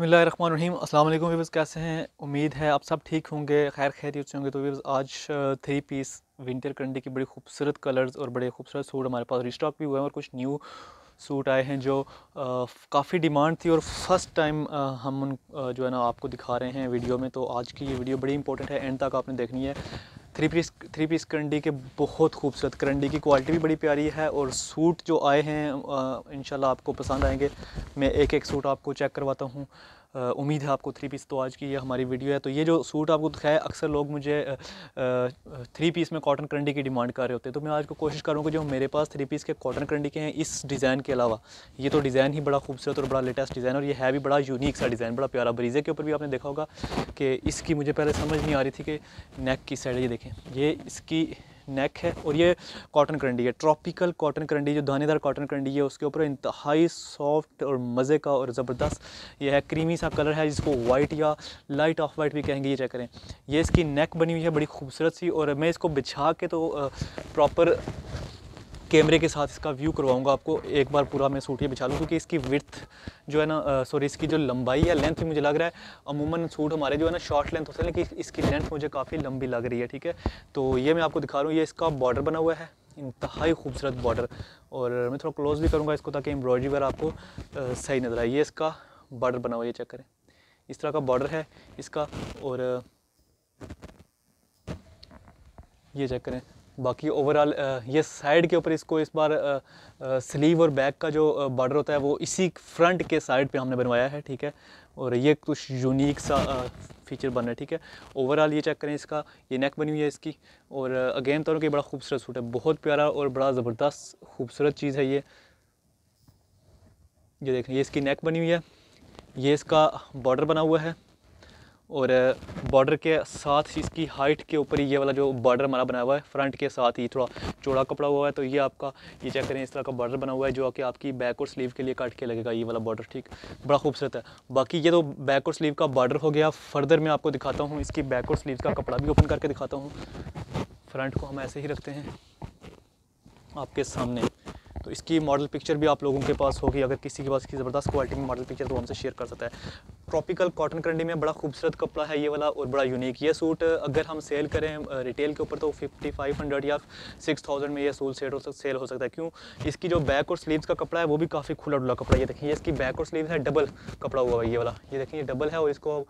बसमीम अल्लाम वीवर्स कैसे हैं उम्मीद है आप सब ठीक होंगे खैर खैर से होंगे तो वीवर्स आज थ्री पीस विंटर कंडे की बड़ी खूबसूरत कलर्स और बड़े खूबसूरत सूट हमारे पास रिस्टॉक भी हुए हैं और कुछ न्यू सूट आए हैं जो काफ़ी डिमांड थी और फर्स्ट टाइम हम उन जो है ना आपको दिखा रहे हैं वीडियो में तो आज की ये वीडियो बड़ी इंपॉर्टेंट है एंड तक आपने देखनी है थ्री पीस थ्री पीस करंडी के बहुत खूबसूरत करंडी की क्वालिटी भी बड़ी प्यारी है और सूट जो आए हैं इन आपको पसंद आएंगे मैं एक एक सूट आपको चेक करवाता हूँ उम्मीद है आपको थ्री पीस तो आज की ये हमारी वीडियो है तो ये जो सूट आपको दिखाया तो अक्सर लोग मुझे थ्री पीस में कॉटन करंडी की डिमांड कर रहे होते हैं तो मैं आज को कोशिश करूँगा जो मेरे पास थ्री पीस के कॉटन करंडी के हैं इस डिज़ाइन के अलावा ये तो डिज़ाइन ही बड़ा खूबसूरत और बड़ा लेटेस्ट डिज़ाइन और ये है भी बड़ा यूनिक सा डिज़ाइन बड़ा प्यारा ब्रीजे के ऊपर भी आपने देखा होगा कि इसकी मुझे पहले समझ नहीं आ रही थी कि नेक की साइड ये देखें ये इसकी नेक है और ये कॉटन करंडी है ट्रॉपिकल कॉटन करंडी जो दानेदार कॉटन करंडी है उसके ऊपर इंतहाई सॉफ्ट और मज़े का और ज़बरदस्त यह है क्रीमी सा कलर है जिसको वाइट या लाइट ऑफ वाइट भी कहेंगे ये चेक करें ये इसकी नेक बनी हुई है बड़ी खूबसूरत सी और मैं इसको बिछा के तो प्रॉपर कैमरे के साथ इसका व्यू करवाऊंगा आपको एक बार पूरा मैं सूट ये बिछा लूँ क्योंकि इसकी विर्थ जो है ना सॉरी इसकी जो लंबाई है लेंथ मुझे लग रहा है अमूमन सूट हमारे जो है ना शॉर्ट लेंथ होते हैं लेकिन इसकी लेंथ मुझे काफ़ी लंबी लग रही है ठीक है तो ये मैं आपको दिखा रहा हूँ ये इसका बॉर्डर बना हुआ है इंतहाई खूबसूरत बॉर्डर और मैं थोड़ा क्लोज भी करूँगा इसको ताकि एम्ब्रॉयडरी वगैरह आपको सही नज़र आए ये इसका बॉर्डर बना हुआ ये चेक करें इस तरह का बॉर्डर है इसका और ये चेक करें बाकी ओवरऑल ये साइड के ऊपर इसको इस बार स्लीव और बैक का जो बॉर्डर होता है वो इसी फ्रंट के साइड पे हमने बनवाया है ठीक है और ये कुछ यूनिक सा फीचर बन रहा है ठीक है ओवरऑल ये चेक करें इसका ये नेक बनी हुई है इसकी और अगेन तौर के बड़ा खूबसूरत सूट है बहुत प्यारा और बड़ा ज़बरदस्त खूबसूरत चीज़ है ये ये देखें ये इसकी नेक बनी हुई है ये इसका बॉर्डर बना हुआ है और बॉर्डर के साथ इसकी हाइट के ऊपर ही ये वाला जो बॉर्डर हमारा बना हुआ है फ्रंट के साथ ही थोड़ा चौड़ा कपड़ा हुआ है तो ये आपका ये चेक करें इस तरह का बॉर्डर बना हुआ है जो कि आपकी बैक और स्लीव के लिए काट के लगेगा ये वाला बॉर्डर ठीक बड़ा खूबसूरत है बाकी ये तो बैक और स्लीव का बॉर्डर हो गया फर्दर मैं आपको दिखाता हूँ इसकी बैक और स्लीव का कपड़ा भी ओपन करके दिखाता हूँ फ्रंट को हम ऐसे ही रखते हैं आपके सामने तो इसकी मॉडल पिक्चर भी आप लोगों के पास होगी अगर किसी के पास की ज़बरदस्त क्वालिटी में मॉडल पिक्चर तो हमसे शेयर कर सकता है ट्रॉपिकल कॉटन करंडी में बड़ा खूबसूरत कपड़ा है ये वाला और बड़ा यूनिक ये सूट अगर हम सेल करें रिटेल के ऊपर तो फिफ्टी फाइव हंड्रेड या सिक्स थाउजेंड में ये सूट सेल हो सकता सेल हो सकता है क्यों इसकी जो बैक और स्लीव्स का कपड़ा है वो भी काफ़ी खुला डुला कपड़ा है ये देखिए इसकी बैक और स्लीव है डबल कपड़ा हुआ है ये वाला ये देखिए डबल है और इसको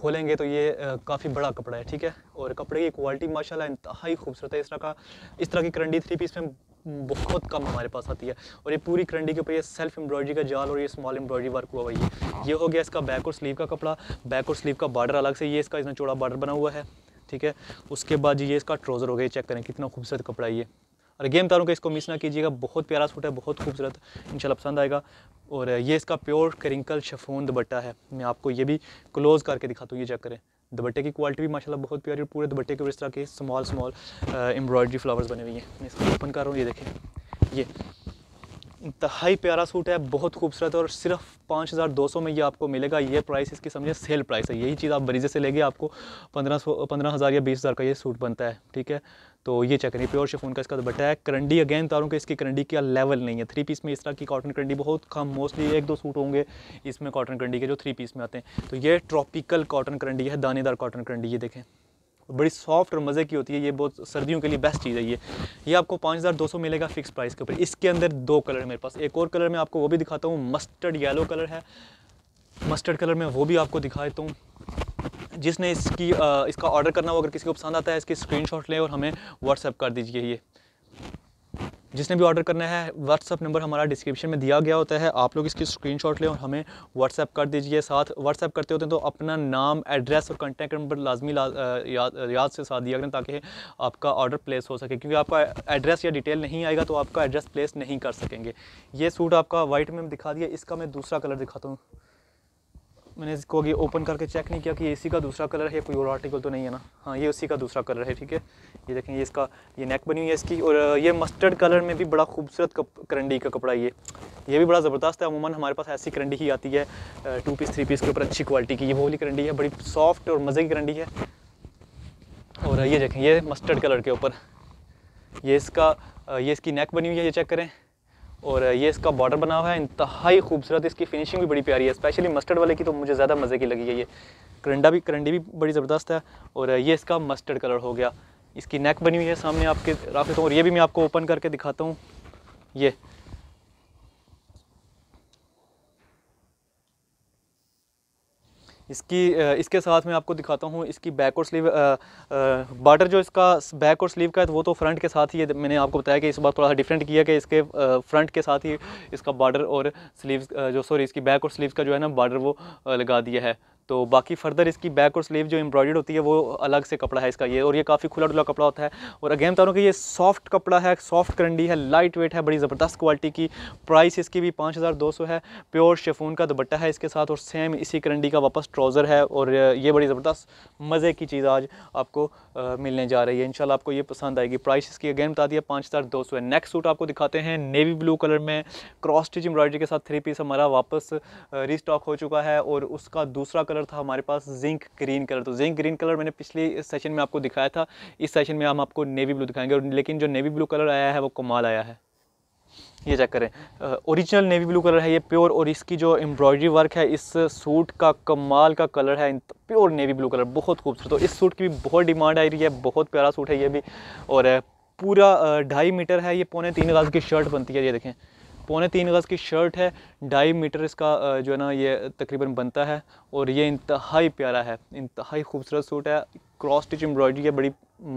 खोलेंगे तो ये काफ़ी बड़ा कपड़ा है ठीक है और कपड़े की क्वालिटी माशाल्लाह इंतहाई खूबसूरत है इस तरह का इस तरह की करंडी थ्री पीस में बहुत कम हमारे पास आती है और ये पूरी करंडी के ऊपर ये सेल्फ एम्ब्रॉयडरी का जाल और ये स्मॉल एम्ब्रॉयडरी वर्क हुआ भाई है ये हो गया इसका बैक और स्लीव का कपड़ा बैक और स्लीव का बॉर्डर अलग से ये इसका इतना चौड़ा बॉर्डर बना हुआ है ठीक है उसके बाद ये इसका ट्रोज़र हो गया चेक करें कितना खूबसूरत कपड़ा ये और गेम तारों का इसको मिस ना कीजिएगा बहुत प्यारा सूट है बहुत खूबसूरत इंशाल्लाह पसंद आएगा और ये इसका प्योर करिंकल शफून दुपट्टा है मैं आपको ये भी क्लोज़ करके दिखाता हूँ ये चेक करें दुपट्टे की क्वालिटी भी माशाल्लाह बहुत प्यारी और पूरे दुपट्टे के इस तरह के स्मॉल स्मॉल एम्ब्रॉयडरी फ्लावर्स बने हुए हैं मैं इसको ओपन कर रहा हूँ ये देखें ये इंतहाई प्यारा सूट है बहुत खूबसूरत है और सिर्फ पाँच हज़ार दो सौ में ये आपको मिलेगा ये प्राइस इसकी समझिए सेल प्राइस है यही चीज़ आप बरीजे से लेंगे आपको पंद्रह सौ पंद्रह हज़ार या बीस हज़ार का ये सूट बनता है ठीक है तो ये चेक करिए प्योर शेफोन का इसका दुपट्टा है करंडी अगेन तारों के इसकी करंडी का लेवल नहीं है थ्री पीस में इस तरह की कॉटन करंडी बहुत कम मोस्टली एक दो सूट होंगे इसमें कॉटन करंडी के जो थ्री पीस में आते हैं तो ये ट्रॉपिकल कॉटन करंडी है दानेदार कॉटन करंडी ये देखें बड़ी सॉफ्ट और मज़े की होती है ये बहुत सर्दियों के लिए बेस्ट चीज़ है ये ये आपको पाँच हज़ार दो सौ मिलेगा फिक्स प्राइस के ऊपर इसके अंदर दो कलर मेरे पास एक और कलर में आपको वो भी दिखाता हूँ मस्टर्ड येलो कलर है मस्टर्ड कलर में वो भी आपको दिखा देता हूँ जिसने इसकी आ, इसका ऑर्डर करना हो अगर किसी को पसंद आता है इसकी शॉट लें और हमें व्हाट्सएप कर दीजिए ये जिसने भी ऑर्डर करना है व्हाट्सअप नंबर हमारा डिस्क्रिप्शन में दिया गया होता है आप लोग इसकी स्क्रीन लें और हमें व्हाट्सअप कर दीजिए साथ व्हाट्सअप करते होते हैं तो अपना नाम एड्रेस और कॉन्टैक्ट नंबर लाजमी ला, याद याद से साथ दिया करें ताकि आपका ऑर्डर प्लेस हो सके क्योंकि आपका एड्रेस या डिटेल नहीं आएगा तो आपका एड्रेस प्लेस नहीं कर सकेंगे ये सूट आपका वाइट में दिखा दिया इसका मैं दूसरा कलर दिखाता हूँ मैंने इसको अभी ओपन करके चेक नहीं किया कि एसी का दूसरा कलर है कोई और आर्टिकल तो नहीं है ना हाँ ये उसी का दूसरा कलर है ठीक है ये देखें ये इसका ये नेक बनी हुई है इसकी और ये मस्टर्ड कलर में भी बड़ा खूबसूरत करंडी का कपड़ा ये ये भी बड़ा ज़बरदस्त है अमूमन हमारे पास ऐसी करंडी ही आती है टू पीस थ्री पीस के ऊपर अच्छी क्वालिटी की ये वो वाली करंडी है बड़ी सॉफ्ट और मज़े की करंडी है और ये देखें ये मस्टर्ड कलर के ऊपर ये इसका ये इसकी नेक बनी हुई है ये चेक करें और ये इसका बॉर्डर बना हुआ है इंतहाई खूबसूरत इसकी फिनिशिंग भी बड़ी प्यारी है स्पेशली मस्टर्ड वाले की तो मुझे ज़्यादा मज़े की लगी है ये करंडा भी करंडी भी बड़ी ज़बरदस्त है और ये इसका मस्टर्ड कलर हो गया इसकी नेक बनी हुई है सामने आपके रख देता हूँ और ये भी मैं आपको ओपन करके दिखाता हूँ ये इसकी इसके साथ मैं आपको दिखाता हूँ इसकी बैक और स्लीव बॉर्डर जो इसका बैक और स्लीव का है वो तो फ्रंट के साथ ही मैंने आपको बताया कि इस बार थोड़ा डिफरेंट किया कि इसके फ्रंट के साथ ही इसका बॉर्डर और स्लीव जो सॉरी इसकी बैक और स्लीव का जो है ना बॉर्डर वो लगा दिया है तो बाकी फर्दर इसकी बैक और स्लीव जो एम्ब्रॉयड होती है वो अलग से कपड़ा है इसका ये और ये काफ़ी खुला डुला कपड़ा होता है और अगेन बता रहा कि ये सॉफ्ट कपड़ा है सॉफ्ट करंडी है लाइट वेट है बड़ी ज़बरदस्त क्वालिटी की प्राइस इसकी भी पाँच हज़ार दो सौ है प्योर शेफून का दुपट्टा है इसके साथ और सेम इसी करंडी का वापस ट्राउज़र है और ये बड़ी ज़बरदस्त मज़े की चीज़ आज आपको आ, मिलने जा रही है इन आपको ये पसंद आएगी प्राइस इसकी अगेन बता दिया पाँच हज़ार दो सौ है नेक्स्ट सूट आपको दिखाते हैं नेवी ब्लू कलर में क्रॉस स्टिच एम्ब्रॉयडरी के साथ थ्री पीस हमारा वापस रिस्टॉक हो चुका है और उसका दूसरा कलर था हमारे पास जिंक ग्रीन कलर तो जिंक ग्रीन कलर मैंने पिछले सेशन में आपको दिखाया था इस सेशन में हम आपको नेवी ब्लू दिखाएंगे लेकिन जो नेवी ब्लू कलर आया है वो कमाल आया है ये चेक करें ओरिजिनल नेवी ब्लू कलर है ये प्योर और इसकी जो एम्ब्रॉयडरी वर्क है इस सूट का कमाल का कलर है प्योर नेवी ब्लू कलर बहुत खूबसूरत तो इस सूट की भी बहुत डिमांड आ रही है बहुत प्यारा सूट है ये भी और पूरा ढाई मीटर है ये पौने तीन हज़ार की शर्ट बनती है ये देखें पौने तीन गज़ की शर्ट है ढाई मीटर इसका जो है ना ये तकरीबन बनता है और ये इंतहाई प्यारा है इंतहाई खूबसूरत सूट है क्रॉस स्टिच एम्ब्रॉयडरी है बड़ी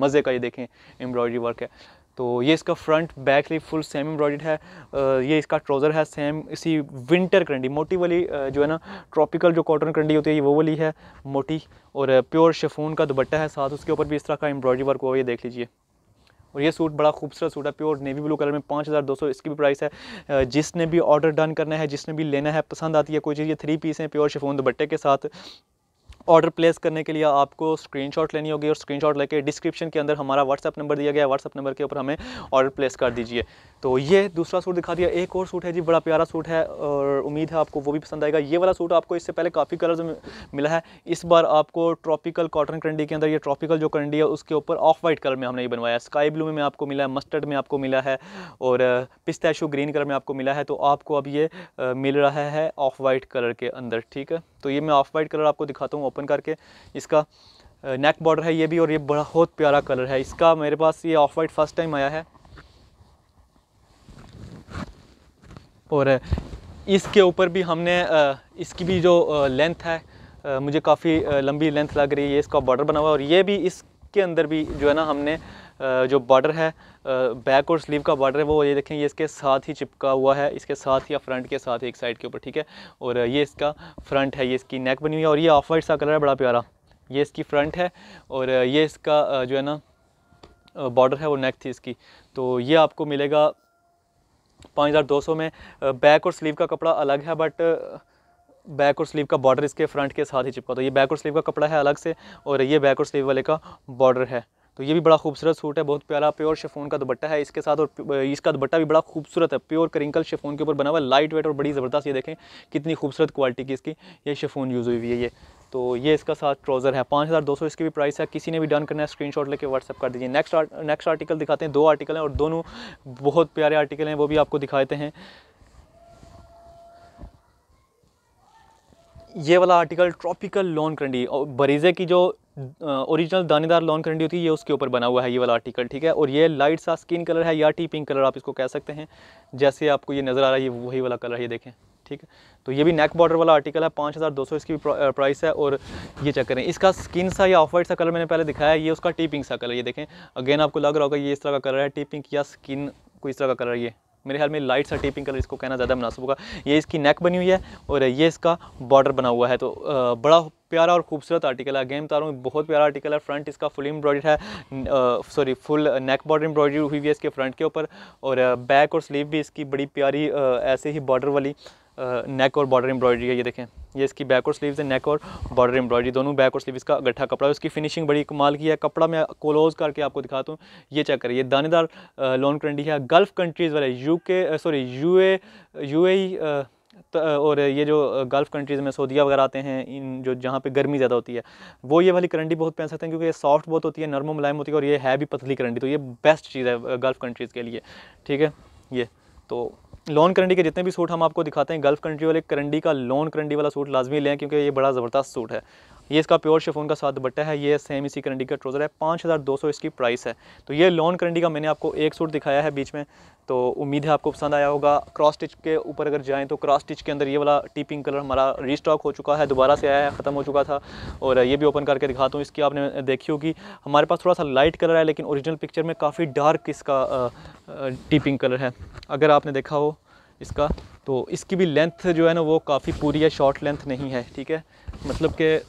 मज़े का ये देखें एम्ब्रॉयडरी वर्क है तो ये इसका front back sleeve full same embroidered है ये इसका ट्राउज़र है सेम इसी विंटर करंडी मोटी वाली जो है ना ट्रॉपिकल जो कॉटन करंडी होती है ये वो वाली है मोटी और प्योर शेफून का दुपट्टा है साथ उसके ऊपर भी इस तरह का एम्ब्रॉयडरी वर्क हुआ ये देख लीजिए और ये सूट बड़ा खूबसूरत सूट है प्योर नेवी ब्लू कलर में पाँच हज़ार दो सौ इसकी भी प्राइस है जिसने भी ऑर्डर डन करना है जिसने भी लेना है पसंद आती है कोई चीज़ ये थ्री पीस हैं प्योर शिफोन दुपट्टे के साथ ऑर्डर प्लेस करने के लिए आपको स्क्रीनशॉट लेनी होगी और स्क्रीनशॉट लेके डिस्क्रिप्शन के अंदर हमारा व्हाट्सअप नंबर दिया गया है व्हाट्सअप नंबर के ऊपर हमें ऑर्डर प्लेस कर दीजिए तो ये दूसरा सूट दिखा दिया एक और सूट है जी बड़ा प्यारा सूट है और उम्मीद है आपको वो भी पसंद आएगा ये वाला सूट आपको इससे पहले काफ़ी कलर्स मिला है इस बार आपको ट्रॉपिकल कॉटन करंडी के अंदर ये ट्रॉपिकल जो करंडी है उसके ऊपर ऑफ वाइट कलर में हमने ये बनवाया स्काई ब्लू में आपको मिला है मस्टर्ड में आपको मिला है और पिस्ताशो ग्रीन कलर में आपको मिला है तो आपको अब ये uh, मिल रहा है ऑफ वाइट कलर के अंदर ठीक है तो ये मैं ऑफ वाइट कलर आपको दिखाता हूँ ओपन करके इसका नेक बॉर्डर है ये भी और ये बहुत प्यारा कलर है इसका मेरे पास ये ऑफ वाइट फर्स्ट टाइम आया है और इसके ऊपर भी हमने इसकी भी जो लेंथ है मुझे काफ़ी लंबी लेंथ लग रही है इसका बॉर्डर बना हुआ है और ये भी इस के अंदर भी जो है ना हमने जो बॉर्डर है बैक और स्लीव का बॉर्डर है वो ये देखें ये इसके साथ ही चिपका हुआ है इसके साथ या फ्रंट के साथ ही एक साइड के ऊपर ठीक है और ये इसका फ्रंट है ये इसकी नेक बनी हुई है और ये ऑफ वाइट सा कलर है बड़ा प्यारा ये इसकी फ्रंट है और ये इसका जो है ना बॉर्डर है वो नेक थी इसकी तो ये आपको मिलेगा पाँच हज़ार दो सौ में बैक और स्लीव का कपड़ा अलग है बट बैक और स्लीव का बॉर्डर इसके फ्रंट के साथ ही चिपका तो ये बैक और स्लीव का कपड़ा है अलग से और ये बैक और स्लीव वाले का बॉर्डर है तो ये भी बड़ा खूबसूरत सूट है बहुत प्यारा प्योर शेफोन का दुपट्टा है इसके साथ और इसका दुपट्टा भी बड़ा खूबसूरत है प्योर करिंकल शेफोन के ऊपर बना हुआ लाइट वेट और बड़ी ज़बरदस्त ये देखें कितनी खूबसूरत क्वालिटी की इसकी ये शेफोन यूज़ हुई हुई है ये तो ये इसका साथ ट्राउज़र है पाँच हज़ार दो सौ इसकी भी प्राइस है किसी ने भी डन करना है स्क्रीन शॉट लेके व्हाट्सअप कर दीजिए नेक्स्ट आर्ट, नेक्स्ट आर्टिकल दिखाते हैं दो आर्टिकल हैं और दोनों बहुत प्यारे आर्टिकल हैं वो भी आपको दिखाते हैं ये वाला आर्टिकल ट्रॉपिकल लॉन करंडी और बरीज़े की जो ओरिजिनल दानेदार लॉन करंडी होती है ये उसके ऊपर बना हुआ है ये वाला आर्टिकल ठीक है और ये लाइट सा स्किन कलर है या टी पिंक कलर आप इसको कह सकते हैं जैसे आपको ये नज़र आ रहा है ये वही वाला कलर है ये देखें ठीक है तो ये भी नेक बॉर्डर वाला आर्टिकल है पाँच हज़ार दो सौ इसकी प्राइस है और ये चेक करें इसका स्किन सा या ऑफ वाइट सा कलर मैंने पहले दिखाया है ये उसका टी पिंक सा कलर ये देखें अगेन आपको लग रहा होगा ये इस तरह का कलर है टी पिंक या स्किन कोई इस तरह का कलर ये मेरे ख्याल में लाइट सा टेपिंग कलर इसको कहना ज़्यादा मुनासिब होगा ये इसकी नेक बनी हुई है और ये इसका बॉर्डर बना हुआ है तो बड़ा प्यारा और खूबसूरत आर्टिकल है गेम तारों में हूँ बहुत प्यारा आर्टिकल है फ्रंट इसका फुल एम्ब्रॉयड है sorry full neck border embroidery हुई हुई है इसके फ्रंट के ऊपर और बैक और स्लीव भी इसकी बड़ी प्यारी आ, ऐसे ही बॉर्डर वाली नेक और बॉर्डर एम्ब्रॉयडरी है ये देखें ये इसकी बैक और स्लीव्स है नेक और बॉर्डर एम्ब्रॉयडरी दोनों बैक और स्लीव का गट्ठा कपड़ा है उसकी फिनिशिंग बड़ी कमाल की है कपड़ा मैं क्लोज करके आपको दिखाता हूँ ये चेक करिए दानेदार लॉन करंडी है गल्फ़ कंट्रीज़ वाले U K sorry U A U A तो और ये जो गल्फ़ कंट्रीज़ में सऊदिया वगैरह आते हैं इन जो जहाँ पे गर्मी ज़्यादा होती है वो ये वाली करंडी बहुत पहन सकते हैं क्योंकि ये सॉफ्ट बहुत होती है नर्मो मुलायम होती है और ये है भी पतली करंडी तो ये बेस्ट चीज़ है गल्फ़ कंट्रीज़ के लिए ठीक है ये तो लॉन करंडी के जितने भी सूट हम आपको दिखाते हैं गल्फ कंट्री वाले करंडी का लॉन करंडी वाला सूट लाजमी लें क्योंकि ये बड़ा ज़बरदस्त सूट है ये इसका प्योर शेफोन का साथ बट्टा है ये सेम इसी करंडी का ट्रोज़र है पाँच हज़ार दो सौ इसकी प्राइस है तो ये लॉन करंडी का मैंने आपको एक सूट दिखाया है बीच में तो उम्मीद है आपको पसंद आया होगा क्रॉस स्टिच के ऊपर अगर जाएँ तो क्रॉस स्टिच के अंदर ये वाला टीपिंग कलर हमारा रीस्टॉक हो चुका है दोबारा से आया है ख़त्म हो चुका था और ये भी ओपन करके दिखाता हूँ इसकी आपने देखी होगी हमारे पास थोड़ा सा लाइट कलर है लेकिन ओरिजिनल पिक्चर में काफ़ी डार्क इसका टीपिंग कलर है अगर आपने देखा हो इसका तो इसकी भी लेंथ जो है ना वो काफ़ी पूरी है शॉर्ट लेंथ नहीं है ठीक है मतलब कि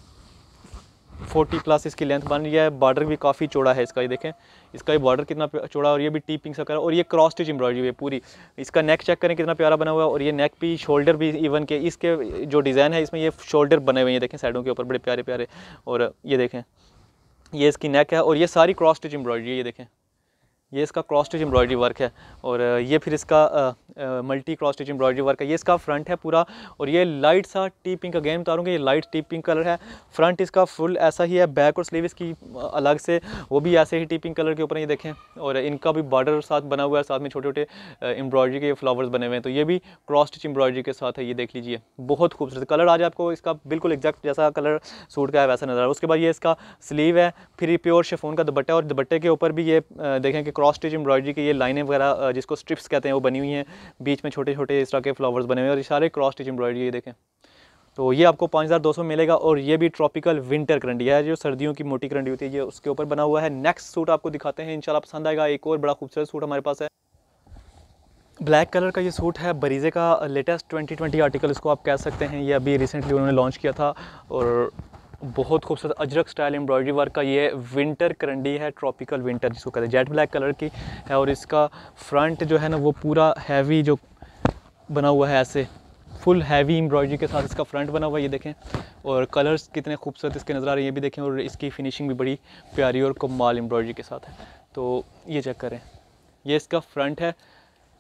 40 प्लस इसकी लेंथ बन रही है बॉर्डर भी काफ़ी चौड़ा है इसका ये देखें इसका भी बॉर्डर कितना चौड़ा और ये भी टीपिंग सा करा और ये क्रॉस स्टिच एम्ब्रॉयडरी है पूरी इसका नेक चेक करें कितना प्यारा बना हुआ है और ये नेक भी शोल्डर भी इवन के इसके जो डिज़ाइन है इसमें ये शोल्डर बने हुए हैं देखें साइडों के ऊपर बड़े प्यारे प्यारे और ये देखें ये इसकी नेक है और ये सारी क्रॉस स्टिच एम्ब्रॉयडरी है ये देखें ये इसका क्रॉस स्टिच एम्ब्रॉयडरी वर्क है और ये फिर इसका multi cross stitch embroidery work है ये इसका फ्रंट है पूरा और ये लाइट सा टी पिंक अगेन बता ये लाइट टी पिंक कलर है फ्रंट इसका फुल ऐसा ही है बैक और स्लीव इसकी अलग से वो भी ऐसे ही टी पिंक कलर के ऊपर ये देखें और इनका भी बॉर्डर साथ बना हुआ है साथ में छोटे छोटे एम्ब्रॉयडरी के फ्लावर्स बने हुए हैं तो ये भी क्रॉस स्टिच एम्ब्रॉयडरी के साथ है ये देख लीजिए बहुत खूबसूरत कलर आज आपको इसका बिल्कुल एग्जैक्ट जैसा कलर सूट का है वैसा नज़र आ रहा है उसके बाद ये इसका स्लीव है फिर प्योर शेफोन का दुपट्टा और दुपट्टे के ऊपर भी ये देखें कि क्रॉस स्टिच एम्ब्रॉयडरी की ये लाइनें वगैरह जिसको स्ट्रिप्स कहते हैं वो बनी हुई हैं बीच में छोटे छोटे इस तरह के फ्लावर्स बने हुए हैं और ये सारे क्रॉस स्टिच एम्ब्रॉयडरी ये देखें तो ये आपको पाँच हज़ार दो सौ मिलेगा और ये भी ट्रॉपिकल विंटर करंडी है जो सर्दियों की मोटी करंडी होती है ये उसके ऊपर बना हुआ है नेक्स्ट सूट आपको दिखाते हैं इंशाल्लाह पसंद आएगा एक और बड़ा खूबसूरत सूट हमारे पास है ब्लैक कलर का ये सूट है बरीज़े का लेटेस्ट 2020 आर्टिकल इसको आप कह सकते हैं ये अभी रिसेंटली उन्होंने लॉन्च किया था और बहुत खूबसूरत अजरक स्टाइल एम्ब्रॉयडरी वर्क का ये विंटर करंडी है ट्रॉपिकल विंटर जिसको कहते हैं जेट ब्लैक कलर की है और इसका फ्रंट जो है ना वो पूरा हैवी जो बना हुआ है ऐसे फुल हैवी एम्ब्रॉयडरी के साथ इसका फ्रंट बना हुआ है ये देखें और कलर्स कितने खूबसूरत इसके नज़र आ रहे हैं ये भी देखें और इसकी फिनिशिंग भी बड़ी प्यारी और कमाल एम्ब्रॉयडरी के साथ है तो ये चेक करें ये इसका फ्रंट है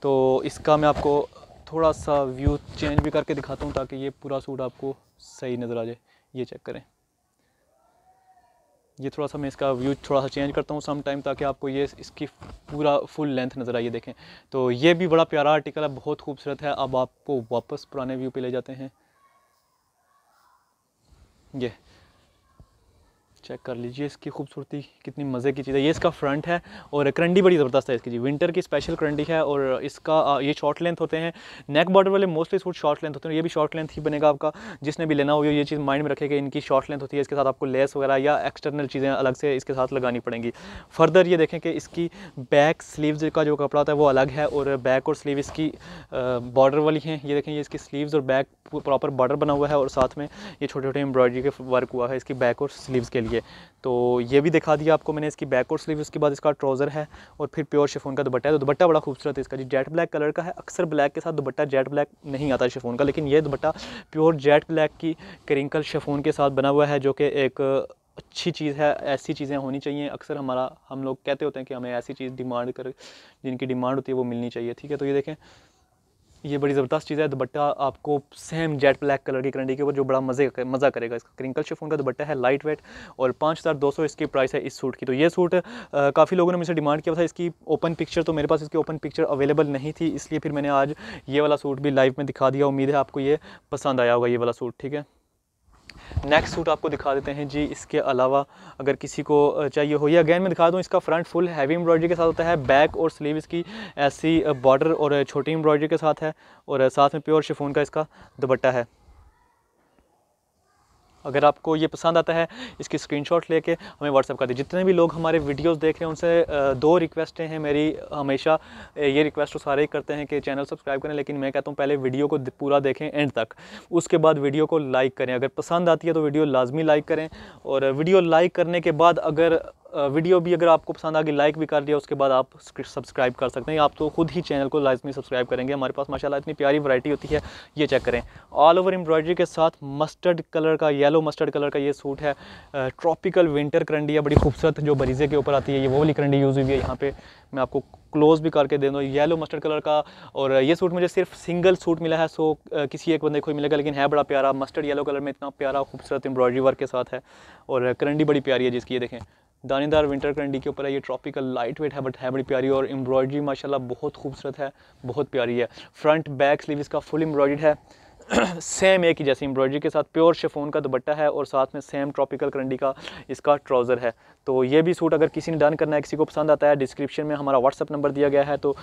तो इसका मैं आपको थोड़ा सा व्यू चेंज भी करके दिखाता हूँ ताकि ये पूरा सूट आपको सही नज़र आ जाए ये चेक करें ये थोड़ा सा मैं इसका व्यू थोड़ा सा चेंज करता हूँ सम टाइम ताकि आपको ये इसकी पूरा फुल लेंथ नज़र आइए देखें तो ये भी बड़ा प्यारा आर्टिकल है बहुत खूबसूरत है अब आपको वापस पुराने व्यू पे ले जाते हैं ये चेक कर लीजिए इसकी खूबसूरती कितनी मज़े की चीज़ है ये इसका फ्रंट है और करंडी बड़ी ज़बरदस्त है इसकी जी विंटर की स्पेशल करंडी है और इसका ये शॉर्ट लेंथ होते हैं नेक बॉर्डर वाले मोस्टली सूट शॉर्ट लेंथ होते हैं ये भी शॉर्ट लेंथ ही बनेगा आपका जिसने भी लेना हो ये चीज़ माइंड में रखे कि इनकी शॉर्ट लेंथ होती है इसके साथ आपको लेस वगैरह या एक्सटर्नल चीज़ें अलग से इसके साथ लगानी पड़ेंगी फर्दर ये देखें कि इसकी बैक स्लीव्स का जो कपड़ा होता है वो अलग है और बैक और स्लीव इसकी बॉर्डर वाली हैं ये देखें ये इसकी स्लीव्स और बैक प्रॉपर बॉर्डर बना हुआ है और साथ में ये छोटे छोटे एम्ब्रॉयडरी के वर्क हुआ है इसकी बैक और स्लीव्स के लिए चाहिए तो ये भी दिखा दिया आपको मैंने इसकी बैक और स्लीव उसके बाद इसका ट्राउज़र है और फिर प्योर शिफोन का दुपट्टा है तो दुपट्टा बड़ा खूबसूरत है इसका जी जेट ब्लैक कलर का है अक्सर ब्लैक के साथ दुपट्टा जेट ब्लैक नहीं आता शिफोन का लेकिन ये दुपट्टा प्योर जेट ब्लैक की क्रिंकल शिफोन के साथ बना हुआ है जो कि एक अच्छी चीज़ है ऐसी चीज़ें होनी चाहिए अक्सर हमारा हम लोग कहते होते हैं कि हमें ऐसी चीज़ डिमांड कर जिनकी डिमांड होती है वो मिलनी चाहिए ठीक है तो ये देखें ये बड़ी ज़बरदस्त चीज़ है दुपट्टा आपको सेम जेट ब्लैक कलर की करंडी के ऊपर जो बड़ा मज़े मज़ा करेगा इसका क्रिंकल शिफोन का दुपट्टा है लाइट वेट और पाँच हज़ार दो सौ इसकी प्राइस है इस सूट की तो ये सूट काफ़ी लोगों ने मुझे डिमांड किया था इसकी ओपन पिक्चर तो मेरे पास इसकी ओपन पिक्चर अवेलेबल नहीं थी इसलिए फिर मैंने आज ये वाला सूट भी लाइव में दिखा दिया उम्मीद है आपको ये पसंद आया होगा ये वाला सूट ठीक है नेक्स्ट सूट आपको दिखा देते हैं जी इसके अलावा अगर किसी को चाहिए हो या अगेन मैं दिखा दूँ इसका फ्रंट फुल हैवी एम्ब्रॉयडरी के साथ होता है बैक और स्लीव इसकी ऐसी बॉर्डर और छोटी एम्ब्रॉयडरी के साथ है और साथ में प्योर शिफोन का इसका दुपट्टा है अगर आपको ये पसंद आता है इसकी स्क्रीनशॉट लेके हमें व्हाट्सअप कर दीजिए जितने भी लोग हमारे वीडियोस देख रहे हैं उनसे दो रिक्वेस्टें हैं मेरी हमेशा ये रिक्वेस्ट तो सारे ही करते हैं कि चैनल सब्सक्राइब करें लेकिन मैं कहता हूँ पहले वीडियो को पूरा देखें एंड तक उसके बाद वीडियो को लाइक करें अगर पसंद आती है तो वीडियो लाजमी लाइक करें और वीडियो लाइक करने के बाद अगर वीडियो भी अगर आपको पसंद आ गई लाइक भी कर दिया उसके बाद आप सब्सक्राइब कर सकते हैं आप तो खुद ही चैनल को लाजमी सब्सक्राइब करेंगे हमारे पास माशाल्लाह इतनी प्यारी वैरायटी होती है ये चेक करें ऑल ओवर एम्ब्रॉयडरी के साथ मस्टर्ड कलर का येलो मस्टर्ड कलर का ये सूट है ट्रॉपिकल विंटर करंडी है बड़ी खूबसूरत जो बरीजे के ऊपर आती है ये वो वाली करंडी यूज़ हुई है यहाँ पर मैं आपको क्लोज़ भी करके दे दूँ येलो मस्टर्ड कलर का और ये सूट मुझे सिर्फ सिंगल सूट मिला है सो किसी एक बंदे को ही मिलेगा लेकिन है बड़ा प्यारा मस्टर्ड येलो कलर में इतना प्यारा खूबसूरत एम्ब्रॉयडरी वर्क के साथ है और करंडी बड़ी प्यारी है जिसकी ये देखें दानेदार विंटर करंडी के ऊपर है ये ट्रॉपिकल लाइट वेट है बट है बड़ी प्यारी और एम्ब्रॉयडरी माशाल्लाह बहुत खूबसूरत है बहुत प्यारी है फ्रंट बैक स्लीव इसका फुल एम्ब्रॉयड है सेम एक ही जैसी एम्ब्रॉयडरी के साथ प्योर शेफोन का दुपट्टा है और साथ में सेम ट्रॉपिकल करंडी का इसका ट्राउज़र है तो ये भी सूट अगर किसी ने डन करना है किसी को पसंद आता है डिस्क्रिप्शन में हमारा व्हाट्सअप नंबर दिया गया है तो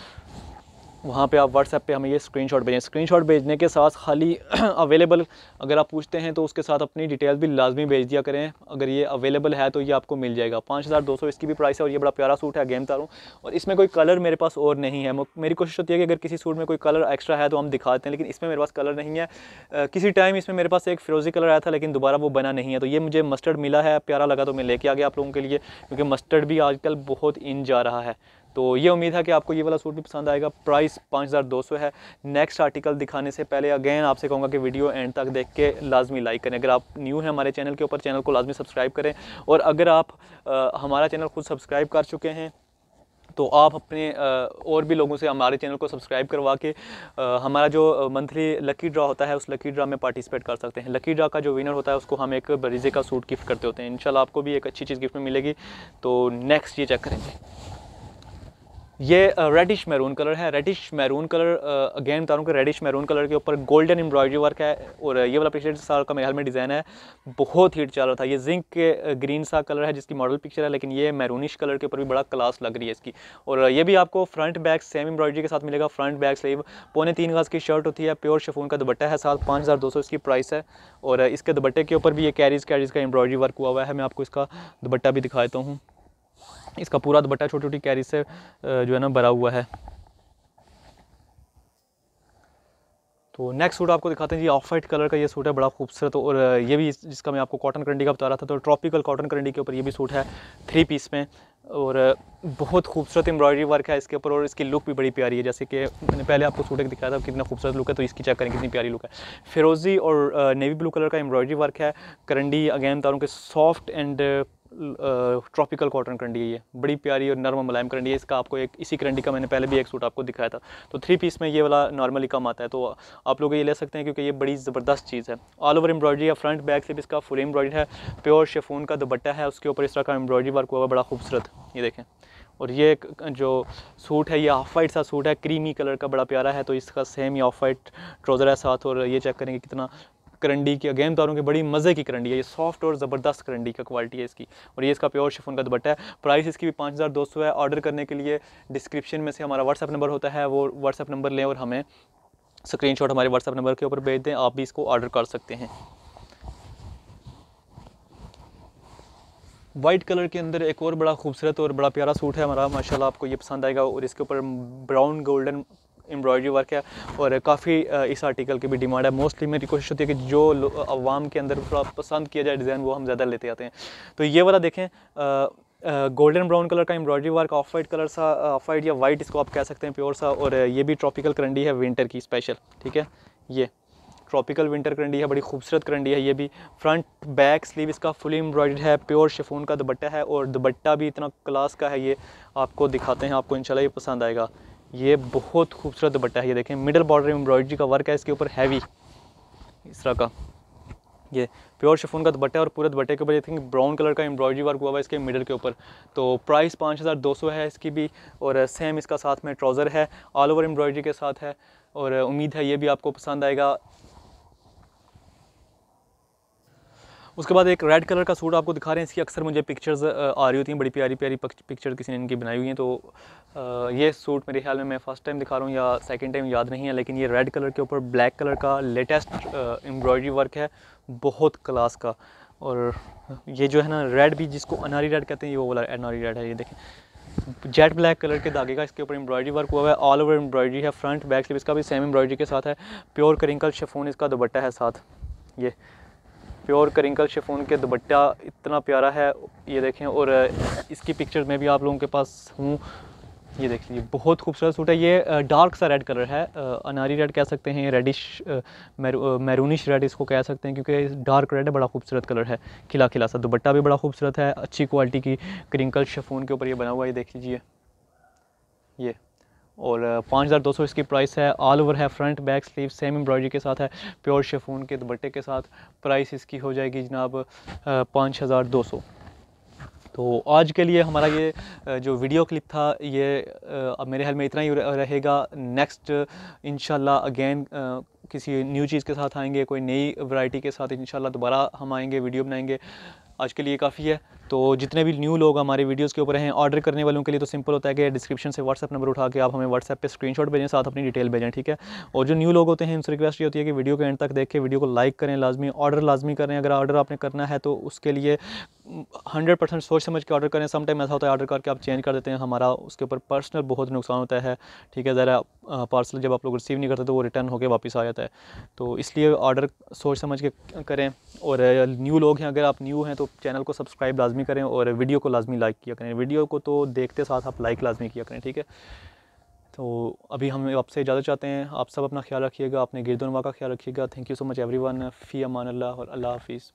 वहाँ पे आप व्हाट्सएप पे हमें ये स्क्रीनशॉट भेजें स्क्रीनशॉट भेजने के साथ खाली अवेलेबल अगर आप पूछते हैं तो उसके साथ अपनी डिटेल भी लाजमी भेज दिया करें अगर ये अवेलेबल है तो ये आपको मिल जाएगा पाँच हज़ार दो सौ इसकी भी प्राइस है और ये बड़ा प्यारा सूट है गेम तारों और इसमें कोई कलर मेरे पास और नहीं है मेरी कोशिश होती है कि अगर किसी सूट में कोई कलर एक्स्ट्रा है तो हम दिखाते हैं लेकिन इसमें मेरे पास कलर नहीं है किसी टाइम इसमें मेरे पास एक फिरोजी कलर आया था लेकिन दोबारा वो बना नहीं है तो ये मुझे मस्टर्ड मिला है प्यारा लगा तो मैं लेके आ गया आप लोगों के लिए क्योंकि मस्टर्ड भी आजकल बहुत इन जा रहा है तो ये उम्मीद है कि आपको ये वाला सूट भी पसंद आएगा प्राइस पाँच हज़ार दो सौ है नेक्स्ट आर्टिकल दिखाने से पहले अगेन आपसे कहूँगा कि वीडियो एंड तक देख के लाजमी लाइक करें अगर आप न्यू हैं हमारे चैनल के ऊपर चैनल को लाजमी सब्सक्राइब करें और अगर आप आ, हमारा चैनल खुद सब्सक्राइब कर चुके हैं तो आप अपने और भी लोगों से हमारे चैनल को सब्सक्राइब करवा के हमारा जो मंथली लकी ड्रा होता है उस लकी ड्रा में पार्टिसिपेट कर सकते हैं लकी ड्रा का जो विनर होता है उसको हम एक बरीजे का सूट गिफ्ट करते होते हैं इंशाल्लाह आपको भी एक अच्छी चीज़ गिफ्ट में मिलेगी तो नेक्स्ट ये चेक करेंगे ये रेडिश मैरून कलर है रेडिश मैरून कलर अगेन बता रहा हूँ कि रेडिश मैरून कलर के ऊपर गोल्डन एम्ब्रॉयडरी वर्क है और ये वाला पिक्चर साल का मेरे ख्याल में डिज़ाइन है बहुत हीट चल रहा था ये जिंक के ग्रीन सा कलर है जिसकी मॉडल पिक्चर है लेकिन ये मैरूनिश कलर के ऊपर भी बड़ा क्लास लग रही है इसकी और ये भी आपको फ्रंट बैक सेम एम्ब्रॉयडरी के साथ मिलेगा फ्रंट बैक स्लीव पौने तीन गज़ की शर्ट होती है प्योर शफून का दुबट्टा है साथ पाँच हज़ार दो सौ इसकी प्राइस है और इसके दुपट्टे के ऊपर भी ये कैरीज कैरीज का एम्ब्रॉयडरी वर्क हुआ हुआ है मैं आपको इसका दुपट्टा भी दिखाता हूँ इसका पूरा दुपट्टा छोटी छोटी कैरी से जो है ना भरा हुआ है तो नेक्स्ट सूट आपको दिखाते हैं जी ऑफ वाइट कलर का ये सूट है बड़ा खूबसूरत तो और ये भी जिसका मैं आपको कॉटन करंडी का बता रहा था तो ट्रॉपिकल कॉटन करंडी के ऊपर ये भी सूट है थ्री पीस में और बहुत खूबसूरत एम्ब्रॉयडरी वर्क है इसके ऊपर और इसकी लुक भी बड़ी प्यारी है जैसे कि मैंने पहले आपको सूट एक दिखाया था कितना खूबसूरत लुक है तो इसकी चेक करें कितनी प्यारी लुक है फिरोजी और नेवी ब्लू कलर का एम्ब्रॉयडरी वर्क है करंडी अगेन तारों के सॉफ्ट एंड ट्रॉपिकल कॉटन करंडी है ये बड़ी प्यारी और नर्म मुलायम करंडी है इसका आपको एक इसी करंडी का मैंने पहले भी एक सूट आपको दिखाया था तो थ्री पीस में ये वाला नॉर्मली कम आता है तो आप लोग ये ले सकते हैं क्योंकि ये बड़ी ज़बरदस्त चीज़ है ऑल ओवर एम्ब्रॉयडरी है फ्रंट बैक से भी इसका फुल एम्ब्रॉयडरी है प्योर शेफून का दुपट्टा है उसके ऊपर इस तरह का एम्ब्रॉयडरी वर्क हुआ बड़ा खूबसूरत ये देखें और ये जो सूट है ये ऑफ वाइट सा सूट है क्रीमी कलर का बड़ा प्यारा है तो इसका सेम ही ऑफ वाइट ट्रोजर है साथ और ये चेक करेंगे कितना करंडी की अगेन तारों की बड़ी मज़े की करंडी है ये सॉफ्ट और ज़बरदस्त करंडी का क्वालिटी है इसकी और ये इसका प्योर शिफोन का दुपट्टा है प्राइस इसकी भी पाँच हज़ार दो सौ है ऑर्डर करने के लिए डिस्क्रिप्शन में से हमारा व्हाट्सअप नंबर होता है वो व्हाट्सअप नंबर लें और हमें शॉट हमारे व्हाट्सअप नंबर के ऊपर भेज दें आप भी इसको ऑर्डर कर सकते हैं वाइट कलर के अंदर एक और बड़ा खूबसूरत और बड़ा प्यारा सूट है हमारा माशाल्लाह आपको ये पसंद आएगा और इसके ऊपर ब्राउन गोल्डन एम्ब्रॉयडरी वर्क है और काफ़ी इस आर्टिकल की भी डिमांड है मोस्टली मेरी कोशिश होती है कि जो आवाम के अंदर थोड़ा पसंद किया जाए डिज़ाइन वो हम ज़्यादा लेते आते हैं तो ये वाला देखें गोल्डन ब्राउन कलर का embroidery work off white colour सा ऑफ वाइट या वाइट इसको आप कह सकते हैं प्योर सा और ये भी ट्रॉपिकल करंडी है विंटर की स्पेशल ठीक है ये ट्रॉपिकल विंटर करंडी है बड़ी खूबसूरत करंडी है ये भी फ्रंट बैक स्लीव इसका फुली एम्ब्रॉयड है प्योर शिफोन का दुपट्टा है और दुपट्टा भी इतना क्लास का है ये आपको दिखाते हैं आपको इंशाल्लाह ये पसंद आएगा ये बहुत खूबसूरत दुपट्टा है ये देखें मिडल बॉर्डर एम्ब्रॉयडरी का वर्क है इसके ऊपर हैवी इस तरह का ये प्योर शिफोन का दुपट्टा है और पूरे दुपट्टे के ऊपर आई थिंक ब्राउन कलर का एम्ब्रॉयडरी वर्क हुआ हुआ है इसके मिडल के ऊपर तो प्राइस पाँच हज़ार दो सौ है इसकी भी और सेम इसका साथ में ट्राउज़र है ऑल ओवर एम्ब्रॉयडरी के साथ है और उम्मीद है ये भी आपको पसंद आएगा उसके बाद एक रेड कलर का सूट आपको दिखा रहे हैं इसकी अक्सर मुझे पिक्चर्स आ रही होती हैं बड़ी प्यारी प्यारी पिक्चर किसी ने इनकी बनाई हुई हैं तो ये सूट मेरे ख्याल में मैं फ़र्स्ट टाइम दिखा रहा हूँ या सेकेंड टाइम याद नहीं है लेकिन ये रेड कलर के ऊपर ब्लैक कलर का लेटेस्ट एम्ब्रॉयडरी वर्क है बहुत क्लास का और ये जो है ना रेड भी जिसको अनारी रेड कहते हैं ये वो वाला अनारी रेड है ये देखें जेट ब्लैक कलर के धागे का इसके ऊपर एम्ब्रॉयडरी वर्क हुआ है ऑल ओवर एम्ब्रॉयडरी है फ्रंट बैक से इसका भी सेम एम्ब्रॉयडरी के साथ है प्योर करिंकल शेफोन इसका दुपट्टा है साथ ये प्योर करिंकल शिफोन के दुपट्टा इतना प्यारा है ये देखें और इसकी पिक्चर में भी आप लोगों के पास हूँ ये देख लीजिए बहुत खूबसूरत सूट है ये डार्क सा रेड कलर है अनारी रेड कह सकते हैं रेडिश मैरूनिश रेड इसको कह सकते हैं क्योंकि डार्क रेड बड़ा खूबसूरत कलर है खिला खिला सा दुपट्टा भी बड़ा खूबसूरत है अच्छी क्वालिटी की क्रिंकल शेफ़ोन के ऊपर ये बना हुआ है ये देख लीजिए ये और पाँच हज़ार दो सौ इसकी प्राइस है ऑल ओवर है front back sleeve same embroidery के साथ है प्योर शेफून के दुपट्टे के साथ प्राइस इसकी हो जाएगी जनाब पाँच हज़ार दो सौ तो आज के लिए हमारा ये जो वीडियो क्लिप था ये अब मेरे ख्याल में इतना ही रहेगा नेक्स्ट इन अगेन किसी न्यू चीज़ के साथ आएंगे कोई नई वैरायटी के साथ इन दोबारा हम आएंगे वीडियो बनाएंगे आज के लिए काफ़ी है तो जितने भी न्यू लोग हमारे वीडियोस के ऊपर हैं ऑर्डर करने वालों के लिए तो सिंपल होता है कि डिस्क्रिप्शन से व्हाट्सअप नंबर उठा के आप हमें व्हाट्सएप पे स्क्रीनशॉट भेजें साथ अपनी डिटेल भेजें ठीक है और जो न्यू लोग होते हैं उनसे रिक्वेस्ट ये होती है कि वीडियो के एंड तक देखें वीडियो को लाइक करें लाजमी ऑर्डर लाजमी करें अगर ऑर्डर आपने करना है तो उसके लिए हंड्रेड परसेंट सोच समझ के ऑर्डर करें समटाइम ऐसा होता है ऑर्डर करके आप चेंज कर देते हैं हमारा उसके ऊपर पर्सनल बहुत नुकसान होता है ठीक है ज़रा पार्सल जब आप लोग रिसीव नहीं करते तो वो रिटर्न होकर वापस आ जाता है तो इसलिए ऑर्डर सोच समझ के करें और न्यू लोग हैं अगर आप न्यू हैं तो चैनल को सब्सक्राइब लाजमी लाजमी करें और वीडियो को लाजमी लाइक किया करें वीडियो को तो देखते साथ आप लाइक लाजमी किया करें ठीक है तो अभी हम आपसे इजाज़त चाहते हैं आप सब अपना ख्याल रखिएगा अपने गिरदनवा का ख्याल रखिएगा thank you so much everyone फ़ी अमान अल्लाह और अल्लाह हाफिज़